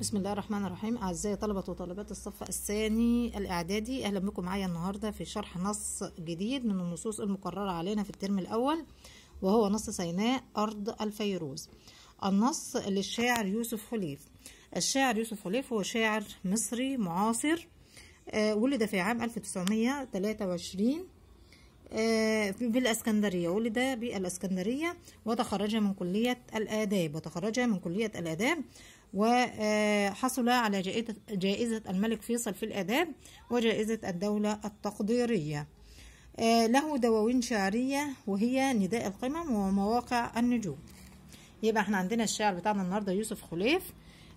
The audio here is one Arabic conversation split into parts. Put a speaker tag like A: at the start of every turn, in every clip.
A: بسم الله الرحمن الرحيم أعزائي طلبة وطالبات الصف الثاني الإعدادي أهلا بكم معايا النهاردة في شرح نص جديد من النصوص المقررة علينا في الترم الأول وهو نص سيناء أرض الفيروز النص للشاعر يوسف حليف الشاعر يوسف حليف هو شاعر مصري معاصر آه، ولد في عام 1923 آه، بالاسكندريه ولد بالاسكندريه وتخرج من كليه الاداب وتخرج من كليه الاداب وحصل على جائزة الملك فيصل في الآداب وجائزة الدولة التقديرية آه، له دواوين شعرية وهي نداء القمم ومواقع النجوم يبقى احنا عندنا الشاعر بتاعنا النهاردة يوسف خليف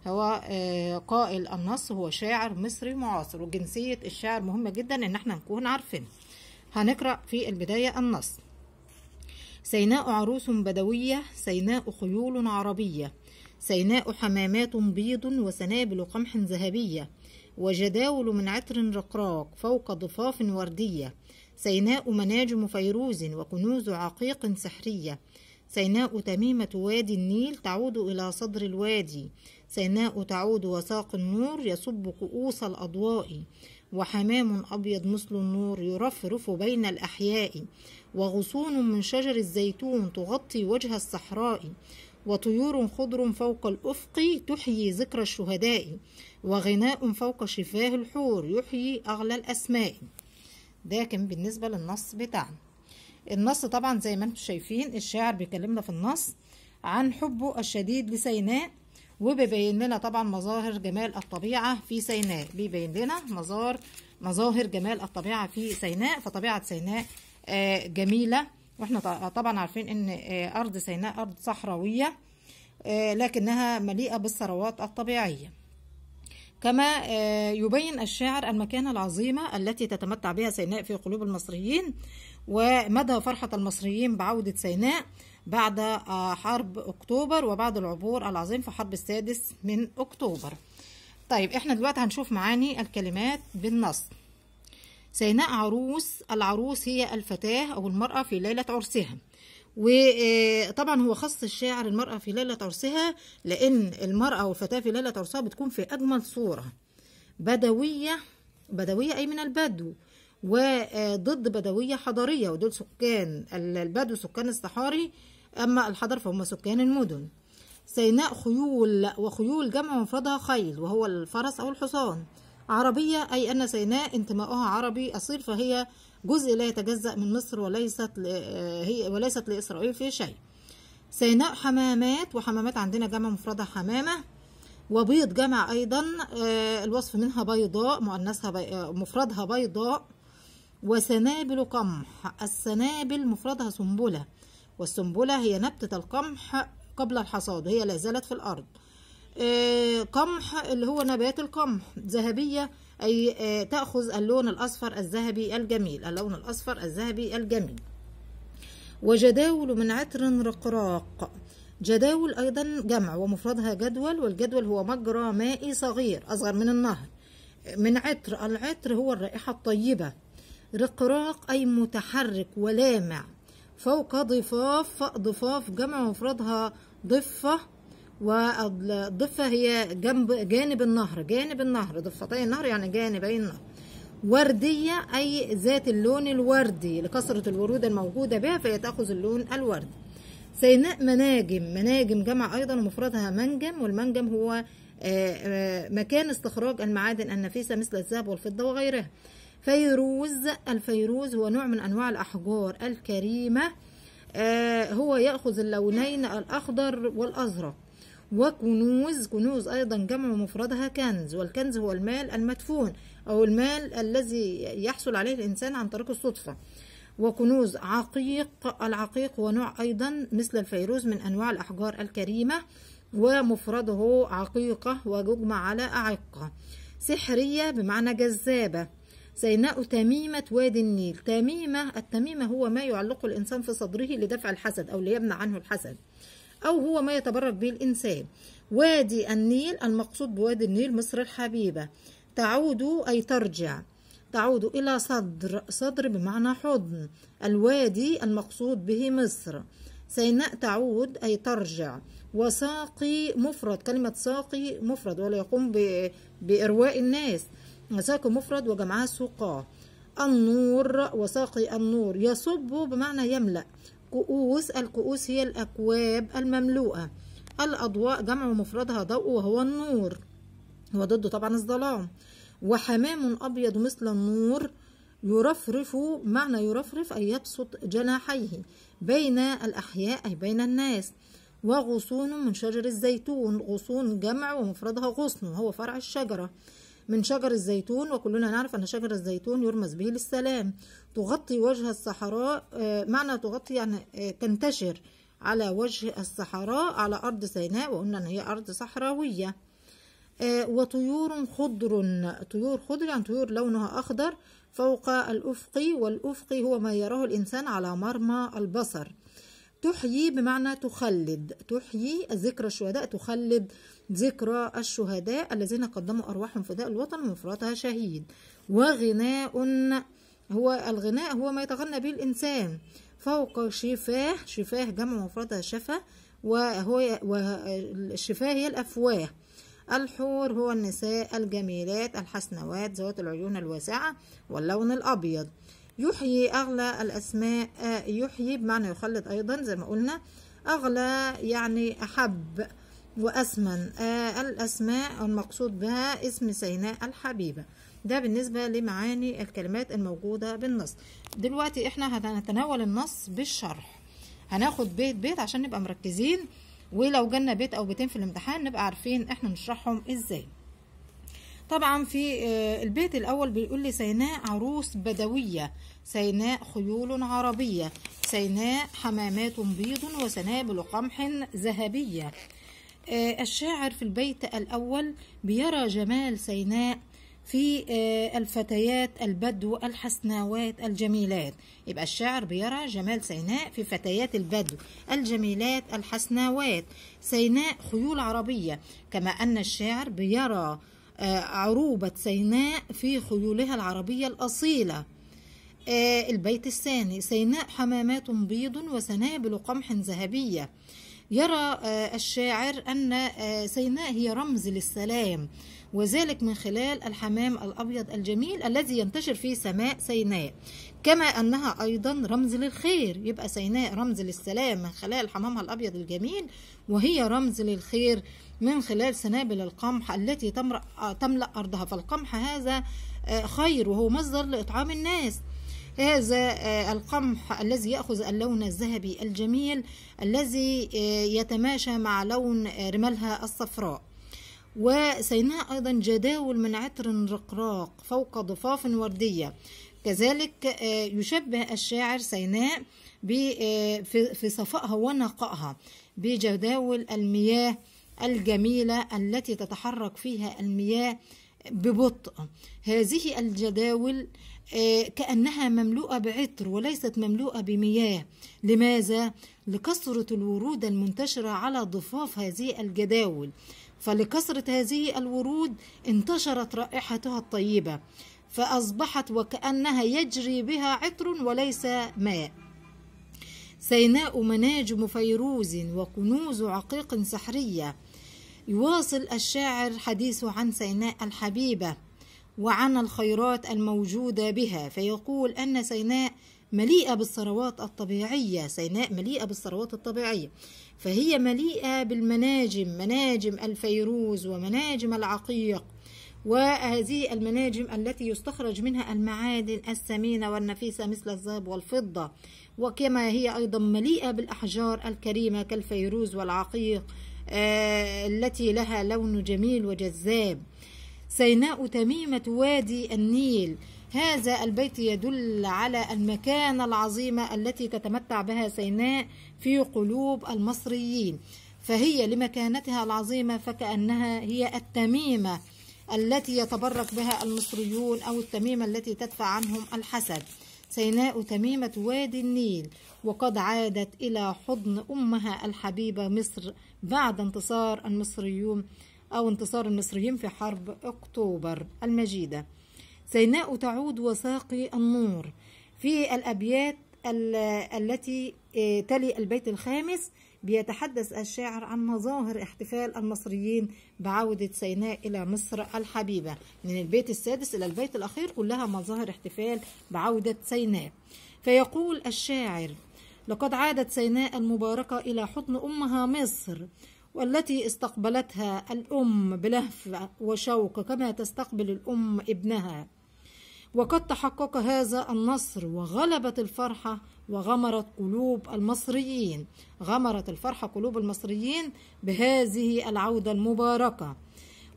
A: هو آه، قائل النص هو شاعر مصري معاصر وجنسية الشاعر مهمة جدا ان احنا نكون عارفين هنقرأ في البداية النص سيناء عروس بدوية سيناء خيول عربية سيناء حمامات بيض وسنابل قمح ذهبية وجداول من عطر رقراق فوق ضفاف وردية سيناء مناجم فيروز وكنوز عقيق سحرية سيناء تميمة وادي النيل تعود إلى صدر الوادي سيناء تعود وساق النور يصب كؤوس الأضواء وحمام أبيض مثل النور يرفرف بين الأحياء وغصون من شجر الزيتون تغطي وجه الصحراء وطيور خضر فوق الأفق تحيي ذكرى الشهداء وغناء فوق شفاه الحور يحيي أغلى الأسماء ده كان بالنسبة للنص بتاعنا النص طبعا زي ما انتم شايفين الشاعر بيكلمنا في النص عن حبه الشديد لسيناء وبيبين لنا طبعا مظاهر جمال الطبيعة في سيناء بيبين لنا مظاهر مظاهر جمال الطبيعة في سيناء فطبيعة سيناء آه، جميلة واحنا طبعا عارفين ان آه، ارض سيناء ارض صحراويه آه، لكنها مليئه بالثروات الطبيعيه كما آه، يبين الشاعر المكانة العظيمة التي تتمتع بها سيناء في قلوب المصريين ومدى فرحة المصريين بعودة سيناء بعد حرب أكتوبر وبعد العبور العظيم في حرب السادس من أكتوبر طيب احنا دلوقتي هنشوف معاني الكلمات بالنص سيناء عروس العروس هي الفتاة أو المرأة في ليلة عرسها وطبعا آه، هو خص الشاعر المرأة في ليلة عرسها لأن المرأة والفتاة في ليلة عرسها بتكون في أجمل صورة بدوية بدوية أي من البدو وضد آه، بدوية حضرية ودول سكان البدو سكان الصحاري أما الحضر فهم سكان المدن سيناء خيول وخيول جمع مفردها خيل وهو الفرس أو الحصان عربية أي أن سيناء انتماؤها عربي أصيل فهي جزء لا يتجزأ من مصر وليست آه، هي وليست لإسرائيل في شيء سيناء حمامات وحمامات عندنا جمع مفردة حمامة وبيض جمع أيضا آه، الوصف منها بيضاء مؤنثها بي... آه، مفردها بيضاء وسنابل قمح السنابل مفردها سنبلة والسنبلة هي نبتة القمح قبل الحصاد هي لا زالت في الأرض آه، قمح اللي هو نبات القمح ذهبية أي آه، تأخذ اللون الأصفر الذهبي الجميل اللون الأصفر الذهبي الجميل وجداول من عطر رقراق جداول أيضا جمع ومفردها جدول والجدول هو مجرى مائي صغير أصغر من النهر من عطر العطر هو الرائحة الطيبة رقراق أي متحرك ولامع فوق ضفاف ضفاف جمع مفردها ضفة والضفة هي جنب جانب النهر جانب النهر ضفتي النهر يعني جانبي النهر وردية أي ذات اللون الوردي لكثرة الورود الموجودة بها فهي تأخذ اللون الوردي سيناء مناجم مناجم جمع أيضا ومفردها منجم والمنجم هو آه، آه، مكان استخراج المعادن النفيسة مثل الذهب والفضة وغيرها فيروز الفيروز هو نوع من أنواع الأحجار الكريمة آه، هو يأخذ اللونين الأخضر والأزرق وكنوز كنوز أيضا جمع مفردها كنز والكنز هو المال المدفون أو المال الذي يحصل عليه الإنسان عن طريق الصدفة وكنوز عقيق العقيق هو نوع أيضا مثل الفيروز من أنواع الأحجار الكريمة ومفرده عقيقة ويجمع على أعقة سحرية بمعنى جذابة سيناء تميمة وادي النيل تميمة التميمة هو ما يعلقه الإنسان في صدره لدفع الحسد أو ليمنع عنه الحسد أو هو ما يتبرك به الإنسان وادي النيل المقصود بوادي النيل مصر الحبيبة تعود أي ترجع تعود إلى صدر صدر بمعنى حضن الوادي المقصود به مصر سيناء تعود أي ترجع وساقي مفرد كلمة ساقي مفرد ولا يقوم بإرواء الناس ساقي مفرد وجمعها سقاه النور وساقي النور يصب بمعنى يملأ الكؤوس الكؤوس هي الأكواب المملوءة الأضواء جمع مفردها ضوء وهو النور وضده طبعا الظلام وحمام أبيض مثل النور يرفرف معنى يرفرف أي يبسط جناحيه بين الأحياء أي بين الناس وغصون من شجر الزيتون غصون جمع ومفردها غصن وهو فرع الشجرة من شجر الزيتون وكلنا نعرف أن شجر الزيتون يرمز به للسلام تغطي وجه الصحراء آه، معنى تغطي يعني آه، تنتشر على وجه الصحراء على أرض سيناء وقلنا أن هي أرض صحراوية آه، وطيور خضر طيور خضر يعني طيور لونها أخضر فوق الافقي والافقي هو ما يراه الإنسان على مرمى البصر تحيي بمعنى تخلد تحيي ذكرى الشهداء تخلد ذكرى الشهداء الذين قدموا أرواحهم فداء الوطن ومفراتها شهيد وغناء هو الغناء هو ما يتغنى به الإنسان فوق شفاه شفاه جمع مفردها شفا وهو الشفاه هي الأفواه الحور هو النساء الجميلات الحسنوات ذوات العيون الواسعة واللون الأبيض يحيي أغلى الأسماء آه، يحيي بمعنى يخلد أيضا زي ما قلنا أغلى يعني أحب وأسمن آه، الأسماء المقصود بها اسم سيناء الحبيبة ده بالنسبة لمعاني الكلمات الموجودة بالنص دلوقتي احنا هنتناول النص بالشرح هناخد بيت بيت عشان نبقى مركزين ولو جالنا بيت أو بيتين في الامتحان نبقى عارفين احنا نشرحهم ازاي طبعا في آه، البيت الاول بيقول لي سيناء عروس بدويه سيناء خيول عربيه سيناء حمامات بيض وسنابل قمح ذهبيه آه، الشاعر في البيت الاول بيرى جمال سيناء في آه، الفتيات البدو الحسناوات الجميلات يبقى الشاعر بيرى جمال سيناء في فتيات البدو الجميلات الحسناوات سيناء خيول عربية كما أن الشاعر بيرى آه، عروبة سيناء في خيولها العربية الأصيلة آه، البيت الثاني سيناء حمامات بيض وسنابل قمح ذهبية يرى آه، الشاعر أن سيناء هي رمز للسلام وذلك من خلال الحمام الأبيض الجميل الذي ينتشر في سماء سيناء كما أنها أيضا رمز للخير يبقى سيناء رمز للسلام من خلال حمامها الأبيض الجميل وهي رمز للخير من خلال سنابل القمح التي تملأ أرضها فالقمح هذا آه، خير وهو مصدر لإطعام الناس هذا آه، القمح الذي يأخذ اللون الذهبي الجميل الذي آه، يتماشى مع لون رمالها الصفراء وسيناء أيضا جداول من عطر رقراق فوق ضفاف وردية كذلك آه، يشبه الشاعر سيناء آه، في صفائها ونقائها بجداول المياه الجميلة التي تتحرك فيها المياه ببطء هذه الجداول آه، كأنها مملوءة بعطر وليست مملوءة بمياه لماذا؟ لكثرة الورود المنتشرة على ضفاف هذه الجداول فلكثرة هذه الورود انتشرت رائحتها الطيبة فأصبحت وكأنها يجري بها عطر وليس ماء سيناء مناجم فيروز وكنوز عقيق سحرية يواصل الشاعر حديثه عن سيناء الحبيبة وعن الخيرات الموجودة بها فيقول أن سيناء مليئة بالثروات الطبيعية سيناء مليئة بالثروات الطبيعية فهي مليئة بالمناجم مناجم الفيروز ومناجم العقيق وهذه المناجم التي يستخرج منها المعادن الثمينة والنفيسة مثل الذهب والفضة وكما هي أيضا مليئة بالأحجار الكريمة كالفيروز والعقيق آه، التي لها لون جميل وجذاب سيناء تميمة وادي النيل هذا البيت يدل على المكانة العظيمة التي تتمتع بها سيناء في قلوب المصريين فهي لمكانتها العظيمة فكأنها هي التميمة التي يتبرك بها المصريون أو التميمة التي تدفع عنهم الحسد سيناء تميمة وادي النيل وقد عادت إلى حضن أمها الحبيبة مصر بعد انتصار المصريون أو انتصار المصريين في حرب أكتوبر المجيدة سيناء تعود وساقي النور في الأبيات التي آه، تلي البيت الخامس بيتحدث الشاعر عن مظاهر احتفال المصريين بعودة سيناء إلى مصر الحبيبة من البيت السادس إلى البيت الأخير كلها مظاهر احتفال بعودة سيناء فيقول الشاعر لقد عادت سيناء المباركة إلى حضن أمها مصر والتي استقبلتها الأم بلهفة وشوق كما تستقبل الأم ابنها وقد تحقق هذا النصر وغلبت الفرحة وغمرت قلوب المصريين غمرت الفرحة قلوب المصريين بهذه العودة المباركة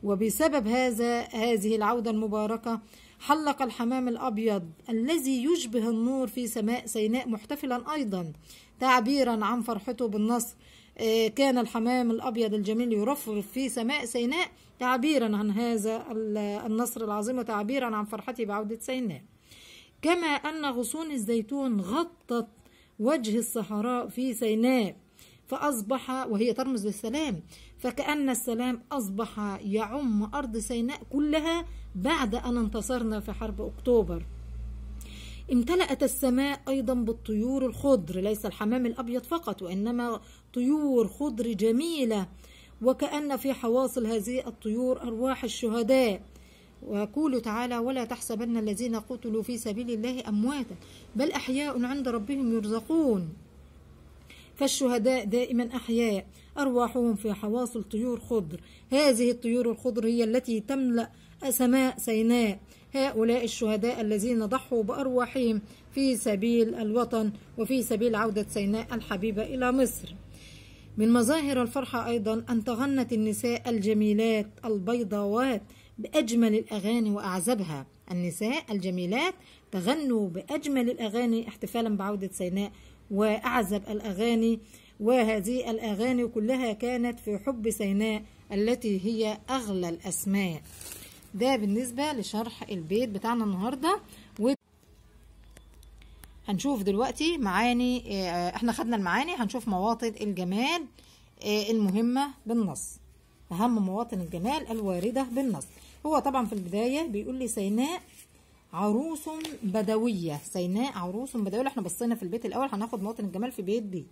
A: وبسبب هذا هذه العودة المباركة حلق الحمام الأبيض الذي يشبه النور في سماء سيناء محتفلا أيضا تعبيرا عن فرحته بالنصر إيه، كان الحمام الأبيض الجميل يرفرف في سماء سيناء تعبيرا عن هذا النصر العظيم وتعبيرا عن فرحتي بعودة سيناء كما أن غصون الزيتون غطت وجه الصحراء في سيناء فأصبح وهي ترمز للسلام فكأن السلام أصبح يعم أرض سيناء كلها بعد أن انتصرنا في حرب أكتوبر امتلأت السماء أيضا بالطيور الخضر ليس الحمام الأبيض فقط وإنما طيور خضر جميلة وكأن في حواصل هذه الطيور أرواح الشهداء ويقول تعالى ولا تحسبن الذين قتلوا في سبيل الله أمواتا بل أحياء عند ربهم يرزقون فالشهداء دائما أحياء أرواحهم في حواصل طيور خضر هذه الطيور الخضر هي التي تملأ سماء سيناء هؤلاء الشهداء الذين ضحوا بأرواحهم في سبيل الوطن وفي سبيل عودة سيناء الحبيبة إلى مصر من مظاهر الفرحة أيضا أن تغنت النساء الجميلات البيضاوات بأجمل الأغاني وأعزبها النساء الجميلات تغنوا بأجمل الأغاني احتفالا بعودة سيناء وأعزب الأغاني وهذه الأغاني كلها كانت في حب سيناء التي هي أغلى الأسماء ده بالنسبة لشرح البيت بتاعنا النهاردة و... هنشوف دلوقتي معاني آه، احنا خدنا المعاني هنشوف مواطن الجمال آه، المهمة بالنص أهم مواطن الجمال الواردة بالنص هو طبعا في البداية بيقول لي سيناء عروس بدوية سيناء عروس بدوية احنا بصينا في البيت الأول هناخد مواطن الجمال في بيت بي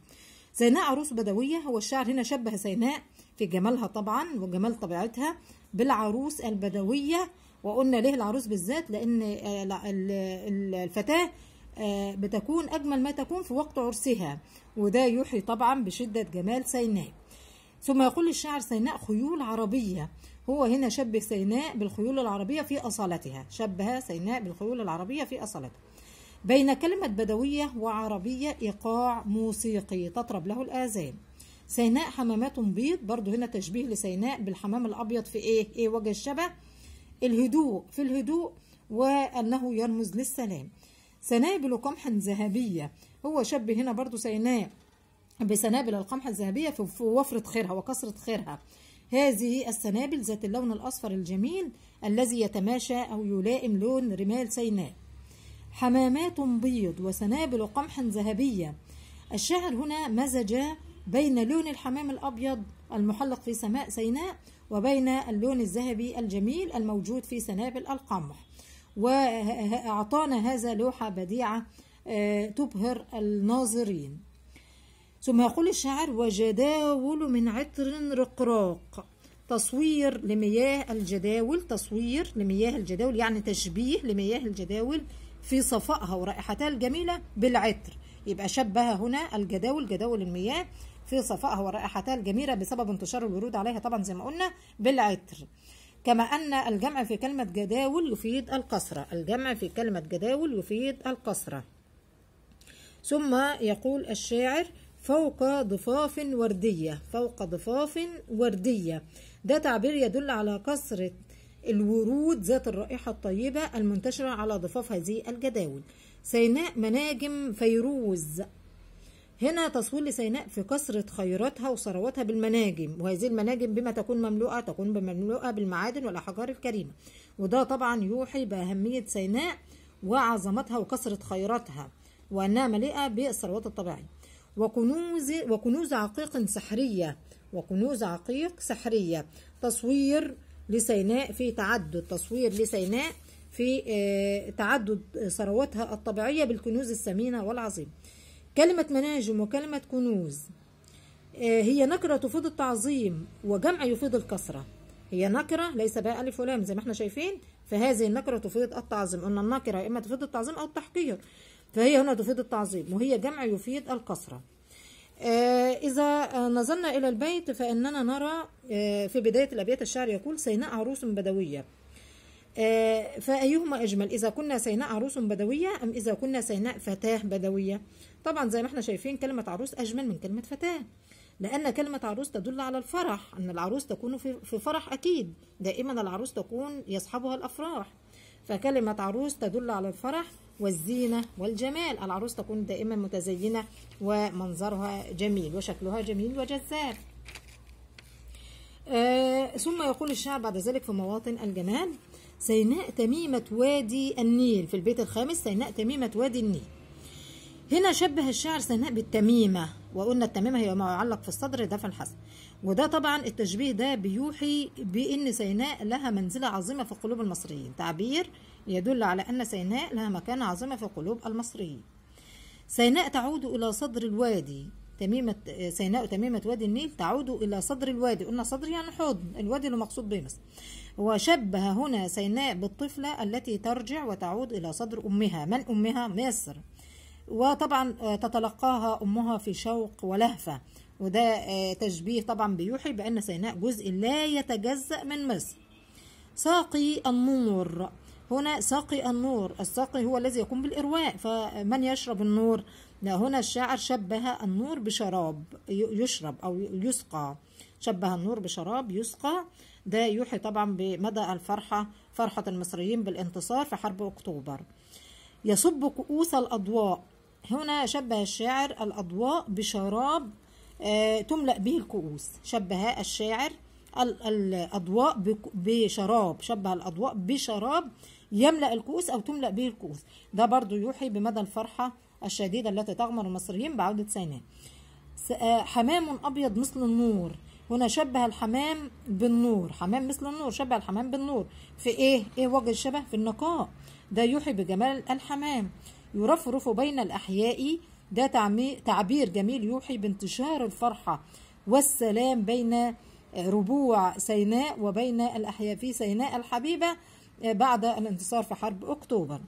A: سيناء عروس بدوية هو الشاعر هنا شبه سيناء في جمالها طبعا وجمال طبيعتها بالعروس البدوية وقلنا ليه العروس بالذات لأن آه، الفتاة آه، بتكون أجمل ما تكون في وقت عرسها وده يوحي طبعا بشدة جمال سيناء ثم يقول الشاعر سيناء خيول عربية هو هنا شبه سيناء بالخيول العربية في أصالتها شبه سيناء بالخيول العربية في أصالتها بين كلمة بدوية وعربية إيقاع موسيقي تطرب له الآذان سيناء حمامات بيض برضو هنا تشبيه لسيناء بالحمام الأبيض في إيه؟ إيه وجه الشبه؟ الهدوء في الهدوء وأنه يرمز للسلام سنابل قمح ذهبية هو شبه هنا برضو سيناء بسنابل القمح الذهبية في وفرة خيرها وكثرة خيرها هذه السنابل ذات اللون الأصفر الجميل الذي يتماشى أو يلائم لون رمال سيناء حمامات بيض وسنابل قمح ذهبية الشاعر هنا مزج بين لون الحمام الأبيض المحلق في سماء سيناء وبين اللون الذهبي الجميل الموجود في سنابل القمح وأعطانا هذا لوحة بديعة آه، تبهر الناظرين ثم يقول الشاعر وجداول من عطر رقراق تصوير لمياه الجداول تصوير لمياه الجداول يعني تشبيه لمياه الجداول في صفائها ورائحتها الجميلة بالعطر يبقى شبه هنا الجداول جداول المياه في صفائها ورائحتها الجميلة بسبب انتشار الورود عليها طبعا زي ما قلنا بالعطر كما أن الجمع في كلمة جداول يفيد القصرة الجمع في كلمة جداول يفيد القصرة ثم يقول الشاعر فوق ضفاف وردية فوق ضفاف وردية ده تعبير يدل على كثرة الورود ذات الرائحة الطيبة المنتشرة على ضفاف هذه الجداول سيناء مناجم فيروز هنا تصوير لسيناء في كثرة خيراتها وثرواتها بالمناجم وهذه المناجم بما تكون مملوءة تكون مملوءة بالمعادن والأحجار الكريمة وده طبعا يوحي بأهمية سيناء وعظمتها وكثرة خيراتها وأنها مليئة بالثروات الطبيعية وكنوز وكنوز عقيق سحرية وكنوز عقيق سحرية تصوير لسيناء في تعدد تصوير لسيناء في آه، تعدد ثرواتها الطبيعية بالكنوز الثمينة والعظيمة كلمة مناجم وكلمة كنوز آه، هي نكرة تفيد التعظيم وجمع يفيد الكثرة هي نكرة ليس بها ألف ولام زي ما احنا شايفين فهذه النكرة تفيد التعظيم قلنا النكرة إما تفيد التعظيم أو التحقير فهي هنا تفيد التعظيم وهي جمع يفيد الكثرة آه، إذا نظرنا إلى البيت فإننا نرى آه، في بداية الأبيات الشعر يقول سيناء عروس بدوية آه، فأيهما أجمل إذا كنا سيناء عروس بدوية أم إذا كنا سيناء فتاة بدوية طبعا زي ما احنا شايفين كلمة عروس أجمل من كلمة فتاة لأن كلمة عروس تدل على الفرح أن العروس تكون في فرح أكيد دائما العروس تكون يصحبها الأفراح فكلمة عروس تدل على الفرح والزينة والجمال العروس تكون دائما متزينة ومنظرها جميل وشكلها جميل وجذاب آه ثم يقول الشعر بعد ذلك في مواطن الجمال سيناء تميمة وادي النيل في البيت الخامس سيناء تميمة وادي النيل هنا شبه الشعر سيناء بالتميمة وقلنا التميمة هي ما يعلق في الصدر ده في وده طبعا التشبيه ده بيوحي بأن سيناء لها منزلة عظيمة في قلوب المصريين تعبير يدل على أن سيناء لها مكانة عظيمة في قلوب المصريين سيناء تعود إلى صدر الوادي تميمة سيناء تميمة وادي النيل تعود إلى صدر الوادي قلنا صدر يعني حضن الوادي اللي مقصود به مصر وشبه هنا سيناء بالطفلة التي ترجع وتعود إلى صدر أمها من أمها مصر وطبعا آه، تتلقاها أمها في شوق ولهفة وده آه، تشبيه طبعا بيوحي بأن سيناء جزء لا يتجزأ من مصر ساقي النور هنا ساقي النور الساقي هو الذي يقوم بالإرواء فمن يشرب النور هنا الشاعر شبه النور بشراب يشرب أو يسقى شبه النور بشراب يسقى ده يوحي طبعا بمدى الفرحة فرحة المصريين بالانتصار في حرب أكتوبر يصب كؤوس الأضواء هنا شبه الشاعر الأضواء بشراب آه، تملأ به الكؤوس شبه الشاعر الأضواء بشراب شبه الأضواء بشراب يملأ الكؤوس أو تملأ به الكؤوس ده برضو يوحي بمدى الفرحة الشديدة التي تغمر المصريين بعودة سيناء آه، حمام أبيض مثل النور هنا شبه الحمام بالنور حمام مثل النور شبه الحمام بالنور في ايه ايه وجه الشبه في النقاء ده يوحي بجمال الحمام يرفرف بين الاحياء ده تعبير جميل يوحي بانتشار الفرحه والسلام بين آه، ربوع سيناء وبين الاحياء في سيناء الحبيبه بعد الانتصار في حرب أكتوبر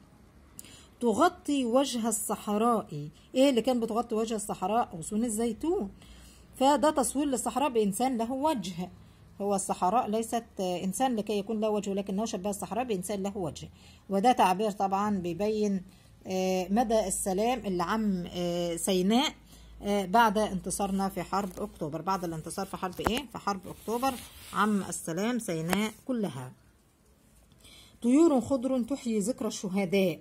A: تغطي وجه الصحراء إيه اللي كان بتغطي وجه الصحراء غصون الزيتون فده تصوير للصحراء بإنسان له وجه هو الصحراء ليست إنسان لكي يكون له وجه لكنه شبه الصحراء بإنسان له وجه وده تعبير طبعا بيبين آه، مدى السلام اللي عم آه، سيناء آه، بعد انتصارنا في حرب أكتوبر بعد الانتصار في حرب إيه؟ في حرب أكتوبر عم السلام سيناء كلها طيور خضر تحيي ذكرى الشهداء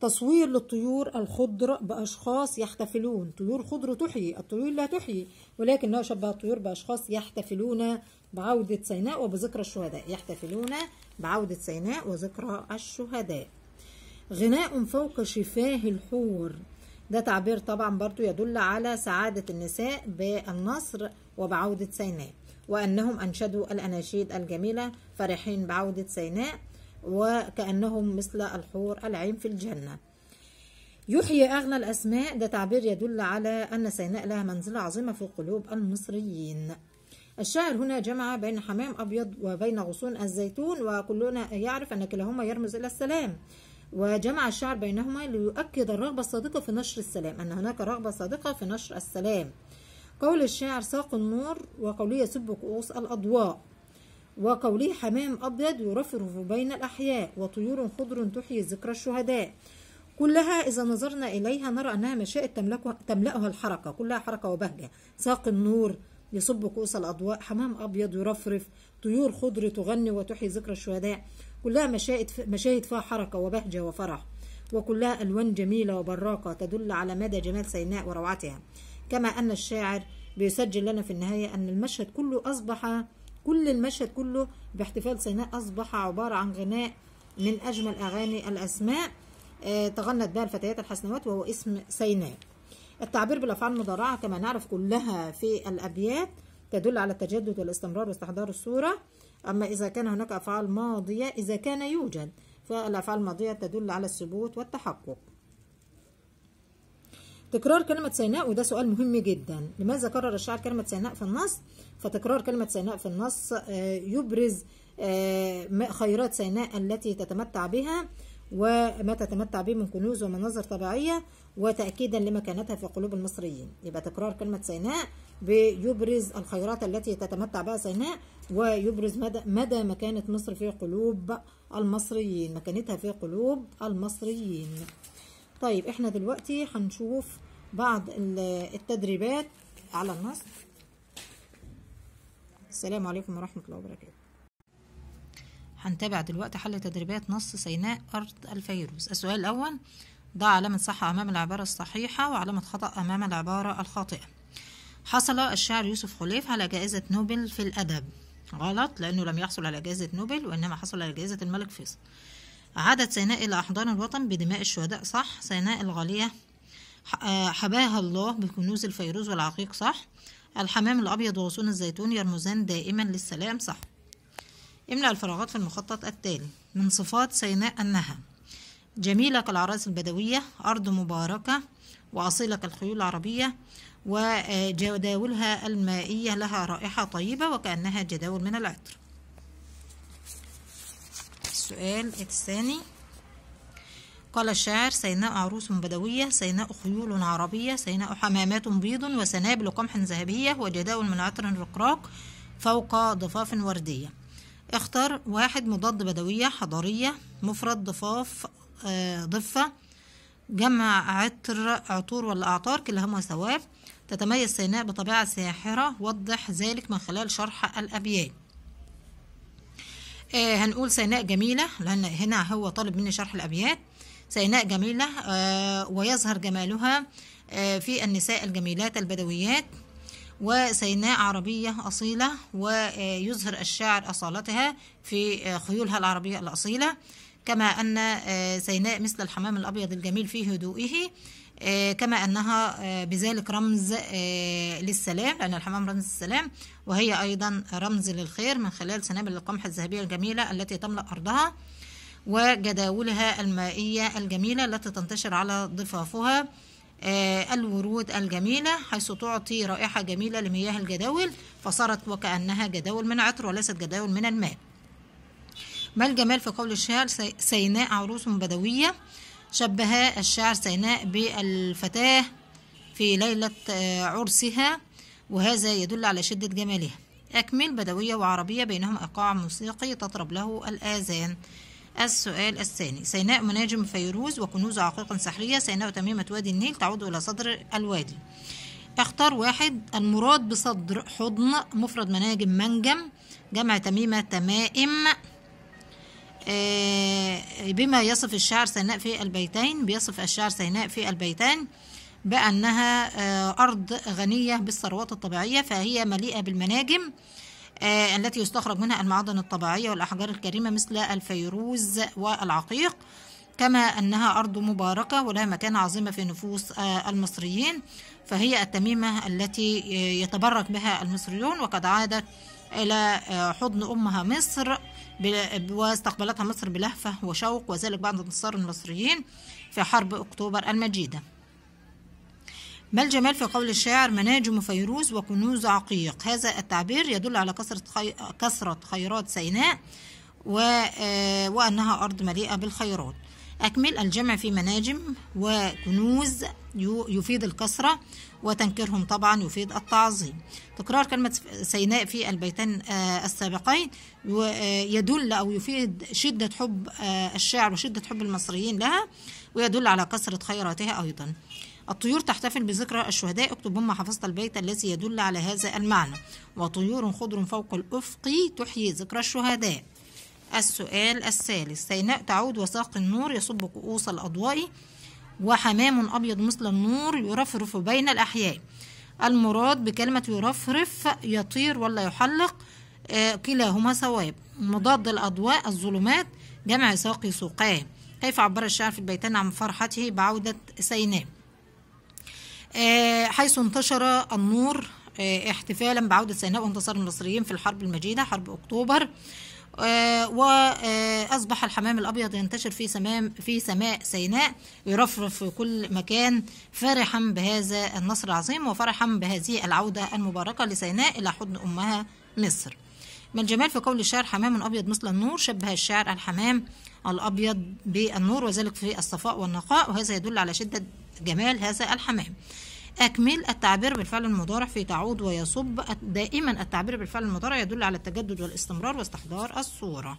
A: تصوير للطيور الخضر بأشخاص يحتفلون طيور خضر تحيي الطيور لا تحيي ولكنها شبه الطيور بأشخاص يحتفلون بعودة سيناء وبذكرى الشهداء يحتفلون بعودة سيناء وذكرى الشهداء غناء فوق شفاه الحور ده تعبير طبعا برضو يدل على سعادة النساء بالنصر وبعودة سيناء وأنهم أنشدوا الأناشيد الجميلة فرحين بعودة سيناء وكأنهم مثل الحور العين في الجنة يحيي أغنى الأسماء ده تعبير يدل على أن سيناء لها منزلة عظيمة في قلوب المصريين الشاعر هنا جمع بين حمام أبيض وبين غصون الزيتون وكلنا يعرف أن كلاهما يرمز إلى السلام وجمع الشعر بينهما ليؤكد الرغبة الصادقة في نشر السلام أن هناك رغبة صادقة في نشر السلام قول الشاعر ساق النور وقوله يسب كؤوس الأضواء وقوله حمام أبيض يرفرف بين الأحياء وطيور خضر تحيي ذكرى الشهداء كلها إذا نظرنا إليها نرى أنها مشاء تملأها الحركة كلها حركة وبهجة ساق النور يصب كؤوس الأضواء حمام أبيض يرفرف طيور خضر تغني وتحيي ذكرى الشهداء كلها مشاهد فيها حركة وبهجة وفرح وكلها ألوان جميلة وبراقة تدل على مدى جمال سيناء وروعتها كما أن الشاعر بيسجل لنا في النهاية أن المشهد كله أصبح كل المشهد كله باحتفال سيناء أصبح عبارة عن غناء من أجمل أغاني الأسماء آه، تغنت بها الفتيات الحسنوات وهو اسم سيناء التعبير بالأفعال المضارعة كما نعرف كلها في الأبيات تدل على التجدد والاستمرار واستحضار الصورة أما إذا كان هناك أفعال ماضية إذا كان يوجد فالأفعال الماضية تدل على الثبوت والتحقق تكرار كلمة سيناء وده سؤال مهم جدا لماذا كرر الشاعر كلمة سيناء في النص فتكرار كلمة سيناء في النص آه، يبرز آه، خيرات سيناء التي تتمتع بها وما تتمتع به من كنوز ومناظر طبيعية وتأكيدا لمكانتها في قلوب المصريين يبقى تكرار كلمة سيناء بيبرز الخيرات التي تتمتع بها سيناء ويبرز مدى, مدى مكانة مصر في قلوب المصريين مكانتها في قلوب المصريين طيب احنا دلوقتي هنشوف بعض التدريبات على النصب السلام عليكم ورحمة الله وبركاته هنتابع دلوقتي حل تدريبات نص سيناء أرض الفيروس السؤال الأول ضع علامة صح أمام العبارة الصحيحة وعلامة خطأ أمام العبارة الخاطئة حصل الشاعر يوسف خليف على جائزة نوبل في الأدب غلط لأنه لم يحصل على جائزة نوبل وإنما حصل على جائزة الملك فيصل عادت سيناء إلى أحضان الوطن بدماء الشهداء صح سيناء الغالية حباها الله بكنوز الفيروز والعقيق صح الحمام الأبيض وغصون الزيتون يرمزان دائما للسلام صح املأ الفراغات في المخطط التالي من صفات سيناء أنها جميلة كالعراس البدوية أرض مباركة وأصيلة كالخيول العربية وجداولها المائية لها رائحة طيبة وكأنها جداول من العطر السؤال الثاني قال الشاعر سيناء عروس بدوية سيناء خيول عربية سيناء حمامات بيض وسنابل قمح ذهبية وجداول من عطر رقراق فوق ضفاف وردية اختار واحد مضاد بدوية حضارية مفرد ضفاف آه، ضفة جمع عطر عطور ولا أعطار كلاهما ثواب تتميز سيناء بطبيعة ساحرة وضح ذلك من خلال شرح الأبيات آه، هنقول سيناء جميلة لأن هنا هو طالب مني شرح الأبيات سيناء جميلة آه، ويظهر جمالها آه، في النساء الجميلات البدويات وسيناء عربية أصيلة ويظهر الشاعر أصالتها في آه، خيولها العربية الأصيلة كما أن سيناء مثل الحمام الأبيض الجميل في هدوئه كما أنها بذلك رمز للسلام لأن الحمام رمز السلام وهي أيضا رمز للخير من خلال سنابل القمح الذهبية الجميلة التي تملأ أرضها وجداولها المائية الجميلة التي تنتشر على ضفافها آه، الورود الجميلة حيث تعطي رائحة جميلة لمياه الجداول فصارت وكأنها جداول من عطر وليست جداول من الماء ما الجمال في قول الشاعر سيناء عروس بدوية شبه الشاعر سيناء بالفتاة في ليلة آه، عرسها وهذا يدل على شدة جمالها أكمل بدوية وعربية بينهم إيقاع موسيقي تطرب له الآذان السؤال الثاني سيناء مناجم فيروز وكنوز عقيق سحرية سيناء تميمة وادي النيل تعود إلى صدر الوادي اختار واحد المراد بصدر حضن مفرد مناجم منجم جمع تميمة تمائم آه، بما يصف الشعر سيناء في البيتين بيصف الشعر سيناء في البيتين بأنها آه، أرض غنية بالثروات الطبيعية فهي مليئة بالمناجم آه، التي يستخرج منها المعادن الطبيعية والأحجار الكريمة مثل الفيروز والعقيق كما أنها أرض مباركة ولها مكانة عظيمة في نفوس آه، المصريين فهي التميمة التي يتبرك بها المصريون وقد عادت إلى آه، حضن أمها مصر واستقبلتها مصر بلهفة وشوق وذلك بعد انتصار المصريين في حرب أكتوبر المجيدة ما الجمال في قول الشاعر مناجم فيروز وكنوز عقيق هذا التعبير يدل على كثرة خي... كثرة خيرات سيناء و... آه، وأنها أرض مليئة بالخيرات أكمل الجمع في مناجم وكنوز يفيد الكثرة وتنكرهم طبعا يفيد التعظيم تكرار كلمة سيناء في البيتين آه، السابقين آه، يدل أو يفيد شدة حب الشاعر وشدة حب المصريين لها ويدل على كثرة خيراتها أيضا الطيور تحتفل بذكرى الشهداء اكتب هم حفظت البيت الذي يدل على هذا المعنى وطيور خضر فوق الأفق تحيي ذكرى الشهداء السؤال الثالث سيناء تعود وساق النور يصب كؤوس الأضواء وحمام أبيض مثل النور يرفرف بين الأحياء المراد بكلمة يرفرف يطير ولا يحلق آه، كلاهما ثواب مضاد الأضواء الظلمات جمع ساقي سوقاه كيف عبر الشاعر في البيتين عن فرحته بعودة سيناء آه، حيث انتشر النور آه، احتفالا بعودة سيناء وانتصار المصريين في الحرب المجيدة حرب أكتوبر آه، وأصبح الحمام الأبيض ينتشر في سماء في سماء سيناء يرفرف في كل مكان فرحا بهذا النصر العظيم وفرحا بهذه العودة المباركة لسيناء إلى حضن أمها مصر ما الجمال في قول الشاعر حمام أبيض مثل النور شبه الشاعر الحمام الأبيض بالنور وذلك في الصفاء والنقاء وهذا يدل على شدة جمال هذا الحمام أكمل التعبير بالفعل المضارع في تعود ويصب دائما التعبير بالفعل المضارع يدل على التجدد والاستمرار واستحضار الصورة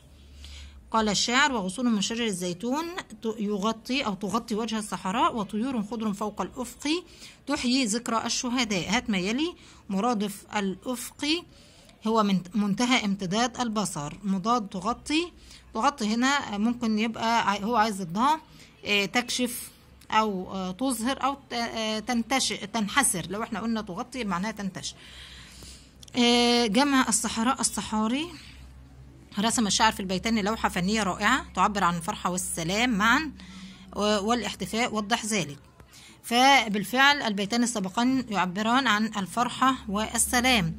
A: قال الشاعر وغصون من شجر الزيتون يغطي أو تغطي وجه الصحراء وطيور خضر فوق الأفق تحيي ذكرى الشهداء هات ما يلي مرادف الأفق هو من منتهى امتداد البصر مضاد تغطي تغطي هنا ممكن يبقى هو عايز ضدها آه، تكشف او آه، تظهر او آه، تنتشر تنحسر لو احنا قلنا تغطي معناها تنتشر جمع الصحراء الصحاري رسم الشاعر في البيتان لوحة فنية رائعة تعبر عن الفرحة والسلام معا والاحتفاء وضح ذلك فبالفعل البيتان السابقان يعبران عن الفرحة والسلام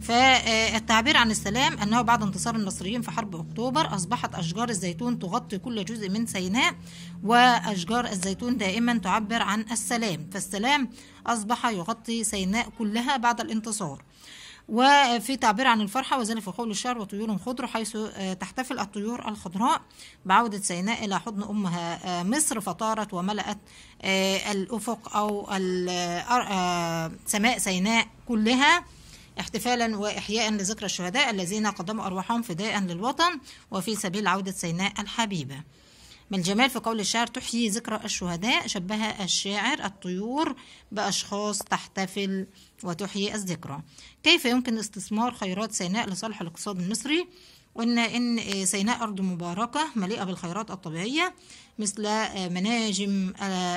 A: فالتعبير عن السلام أنه بعد انتصار المصريين في حرب أكتوبر أصبحت أشجار الزيتون تغطي كل جزء من سيناء وأشجار الزيتون دائما تعبر عن السلام فالسلام أصبح يغطي سيناء كلها بعد الانتصار وفي تعبير عن الفرحة وذلك في قول الشعر وطيور خضر حيث آه، تحتفل الطيور الخضراء بعودة سيناء إلى حضن أمها آه، مصر فطارت وملأت آه، الأفق أو سماء سيناء كلها احتفالا وإحياء لذكرى الشهداء الذين قدموا أرواحهم فداء للوطن وفي سبيل عودة سيناء الحبيبة من الجمال في قول الشاعر تحيي ذكرى الشهداء شبه الشاعر الطيور بأشخاص تحتفل وتحيي الذكرى كيف يمكن استثمار خيرات سيناء لصالح الاقتصاد المصري قلنا إن سيناء أرض مباركة مليئة بالخيرات الطبيعية مثل مناجم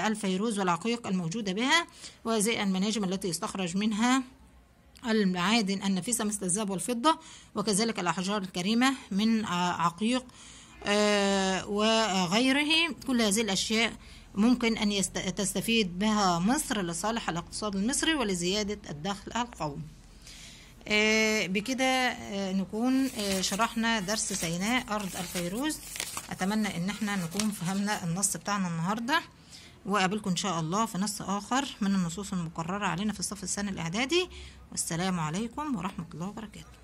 A: الفيروز والعقيق الموجودة بها وزي المناجم التي يستخرج منها المعادن النفيسة مثل الذهب والفضة وكذلك الأحجار الكريمة من عقيق آه، وغيره كل هذه الأشياء ممكن أن تستفيد بها مصر لصالح الاقتصاد المصري ولزيادة الدخل القومي آه، بكده آه، نكون شرحنا درس سيناء أرض الفيروز أتمنى إن احنا نكون فهمنا النص بتاعنا النهارده وقابلكم إن شاء الله في نص آخر من النصوص المقررة علينا في الصف الثاني الإعدادي والسلام عليكم ورحمة الله وبركاته